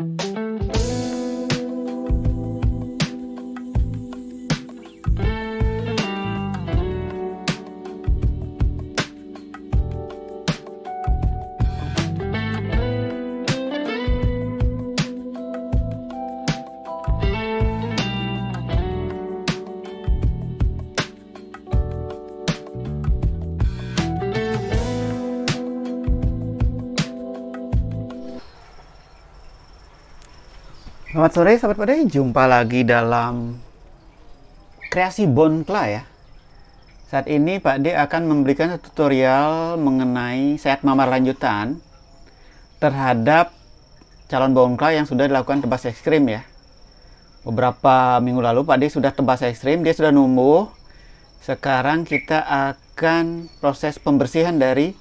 Thank you. Selamat sore, sahabat pada Jumpa lagi dalam kreasi bonkla ya. Saat ini Pak D akan memberikan tutorial mengenai sehat mamar lanjutan terhadap calon bonkla yang sudah dilakukan tebas ekstrim ya. Beberapa minggu lalu Pak D sudah tebas ekstrim, dia sudah numbuh. Sekarang kita akan proses pembersihan dari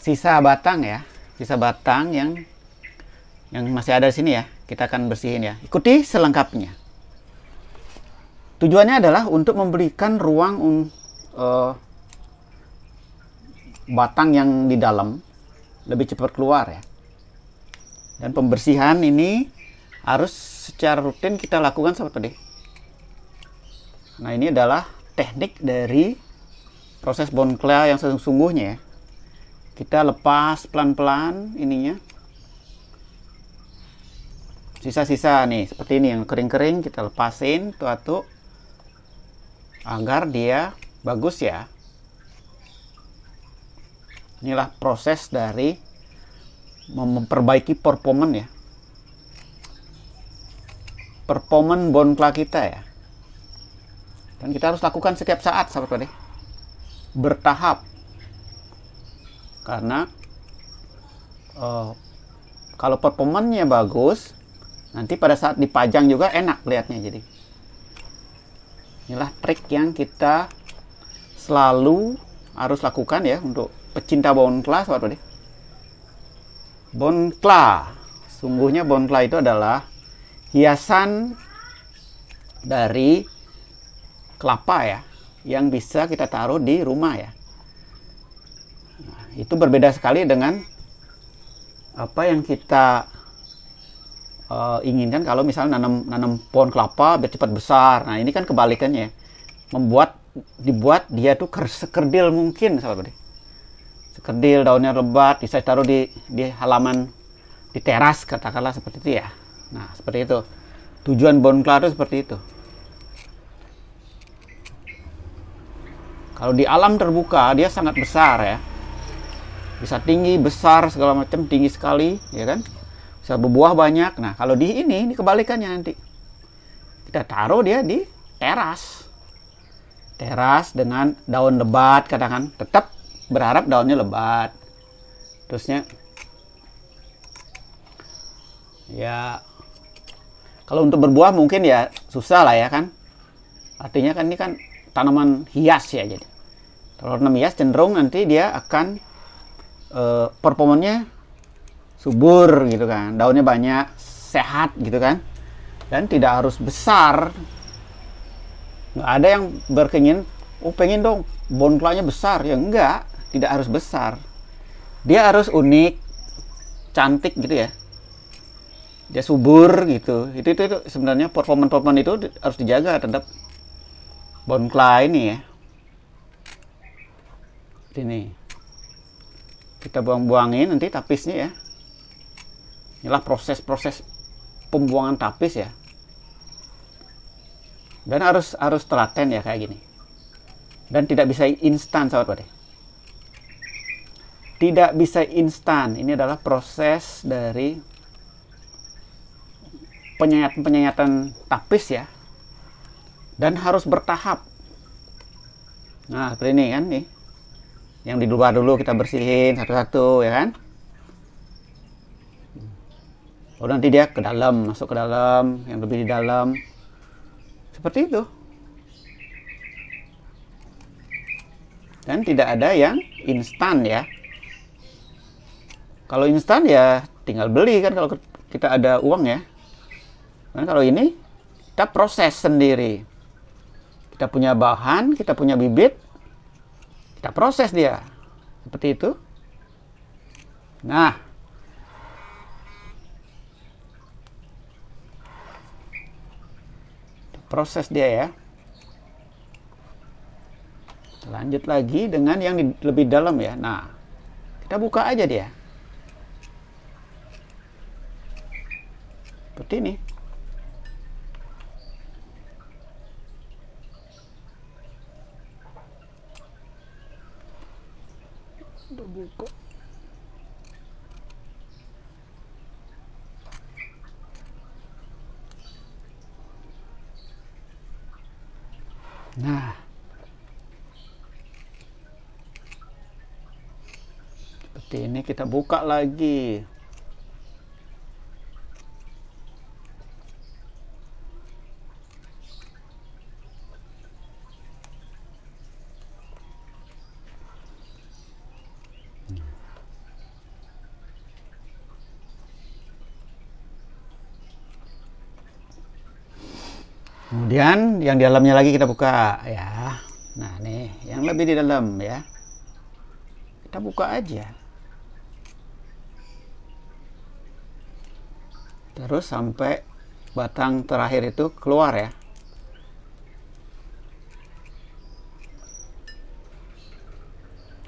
sisa batang ya, sisa batang yang yang masih ada di sini ya kita akan bersihin ya. Ikuti selengkapnya. Tujuannya adalah untuk memberikan ruang uh, batang yang di dalam lebih cepat keluar ya. Dan pembersihan ini harus secara rutin kita lakukan seperti ini. Nah ini adalah teknik dari proses bonklea yang sesungguhnya ya. Kita lepas pelan-pelan ininya sisa-sisa nih seperti ini yang kering-kering kita lepasin tuh agar dia bagus ya inilah proses dari memperbaiki performan ya performan bonkla kita ya dan kita harus lakukan setiap saat sahabat pade ya. bertahap karena uh, kalau performannya bagus nanti pada saat dipajang juga enak lihatnya jadi inilah trik yang kita selalu harus lakukan ya untuk pecinta bonkla sobat deh bonkla sungguhnya bonkla itu adalah hiasan dari kelapa ya yang bisa kita taruh di rumah ya nah, itu berbeda sekali dengan apa yang kita uh, inginkan kalau misalnya nanam nanam pohon kelapa biar cepat besar. Nah, ini kan kebalikannya. Membuat dibuat dia tuh ker, sekerdil mungkin sahabat Sekerdil daunnya lebat bisa taruh di di halaman di teras katakanlah seperti itu ya. Nah, seperti itu. Tujuan kelapa itu seperti itu. Kalau di alam terbuka dia sangat besar ya. Bisa tinggi, besar segala macam, tinggi sekali, ya kan? bisa berbuah banyak. Nah, kalau di ini, ini kebalikannya nanti. Kita taruh dia di teras. Teras dengan daun lebat, katakan. Tetap berharap daunnya lebat. Terusnya, ya, kalau untuk berbuah mungkin ya susah lah ya kan. Artinya kan ini kan tanaman hias ya jadi. Kalau tanaman hias cenderung nanti dia akan uh, performanya subur gitu kan daunnya banyak sehat gitu kan dan tidak harus besar nggak ada yang berkeingin oh pengen dong bonklanya besar ya enggak tidak harus besar dia harus unik cantik gitu ya dia subur gitu itu itu, itu sebenarnya performan performan itu harus dijaga terhadap bonkla ini ya ini kita buang-buangin nanti tapisnya ya inilah proses-proses pembuangan tapis ya dan harus harus telaten ya kayak gini dan tidak bisa instan sahabat pade tidak bisa instan ini adalah proses dari penyayatan penyayatan tapis ya dan harus bertahap nah seperti ini kan nih yang di luar dulu kita bersihin satu-satu ya kan Oh nanti dia ke dalam masuk ke dalam yang lebih di dalam seperti itu dan tidak ada yang instan ya kalau instan ya tinggal beli kan kalau kita ada uang ya dan kalau ini kita proses sendiri kita punya bahan kita punya bibit kita proses dia seperti itu nah proses dia ya lanjut lagi dengan yang di, lebih dalam ya nah kita buka aja dia seperti ini buka kita buka lagi Kemudian yang di dalamnya lagi kita buka ya. Nah, nih yang lebih di dalam ya. Kita buka aja. terus sampai batang terakhir itu keluar ya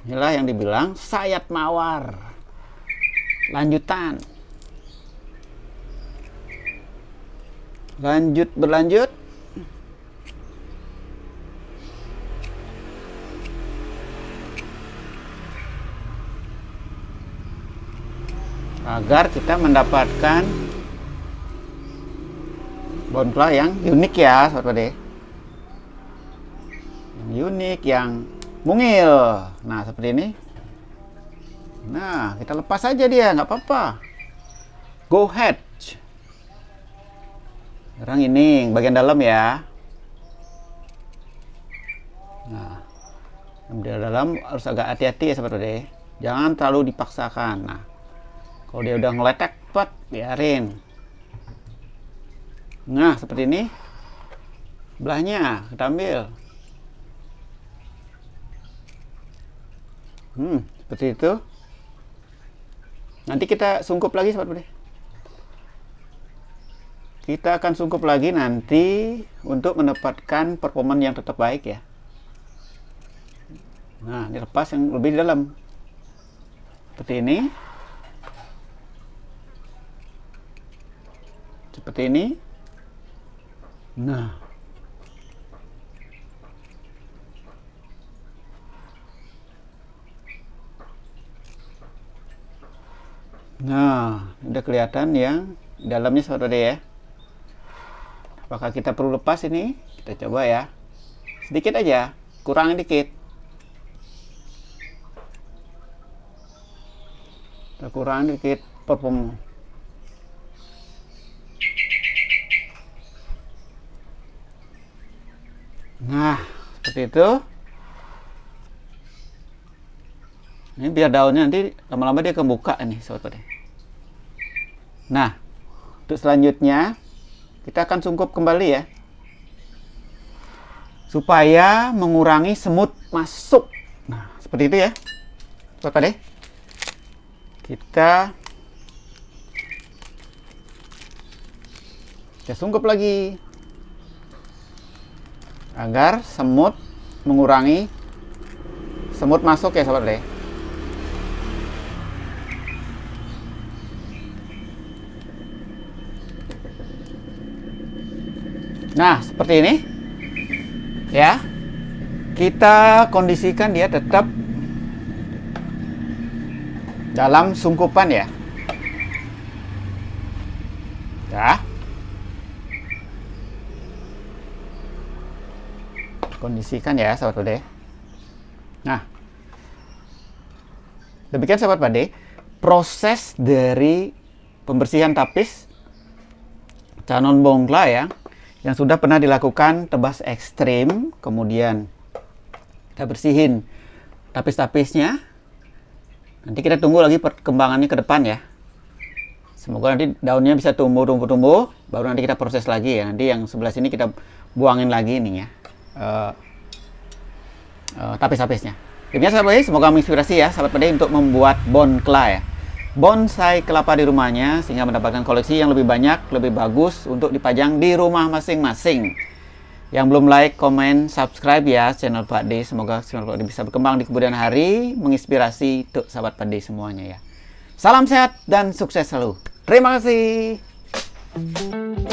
inilah yang dibilang sayat mawar lanjutan lanjut berlanjut agar kita mendapatkan bonfla yang unik ya sobat pade yang unik yang mungil nah seperti ini nah kita lepas aja dia nggak apa-apa go hatch sekarang ini bagian dalam ya nah di dalam harus agak hati-hati ya sobat pade jangan terlalu dipaksakan nah kalau dia udah ngeletek pet biarin Nah, seperti ini. Belahnya kita ambil. Hmm, seperti itu. Nanti kita sungkup lagi sobat Budi. Kita akan sungkup lagi nanti untuk mendapatkan performa yang tetap baik ya. Nah, ini lepas yang lebih di dalam. Seperti ini. Seperti ini. Nah, Nah, udah kelihatan yang dalamnya saudara ya. Apakah kita perlu lepas ini? Kita coba ya. Sedikit aja, kurang dikit. Kita kurang dikit perform Nah, seperti itu. Ini biar daunnya nanti lama-lama dia kebuka ini sobat Nah, untuk selanjutnya kita akan sungkup kembali ya. Supaya mengurangi semut masuk. Nah, seperti itu ya. Sobat deh. Kita kita sungkup lagi agar semut mengurangi semut masuk ya sobat le nah seperti ini ya kita kondisikan dia tetap dalam sungkupan ya ya kondisikan ya sahabat pade nah demikian sahabat pade proses dari pembersihan tapis canon bongla ya yang sudah pernah dilakukan tebas ekstrim kemudian kita bersihin tapis-tapisnya nanti kita tunggu lagi perkembangannya ke depan ya semoga nanti daunnya bisa tumbuh tumbuh tumbuh baru nanti kita proses lagi ya nanti yang sebelah sini kita buangin lagi ini ya uh, tapis-tapisnya. Ini sahabat semoga menginspirasi ya sahabat pedai untuk membuat bonkla ya. Bonsai kelapa di rumahnya sehingga mendapatkan koleksi yang lebih banyak, lebih bagus untuk dipajang di rumah masing-masing. Yang belum like, comment, subscribe ya channel Pak D. Semoga channel Pak D bisa berkembang di kemudian hari, menginspirasi untuk sahabat Pak D semuanya ya. Salam sehat dan sukses selalu. Terima kasih.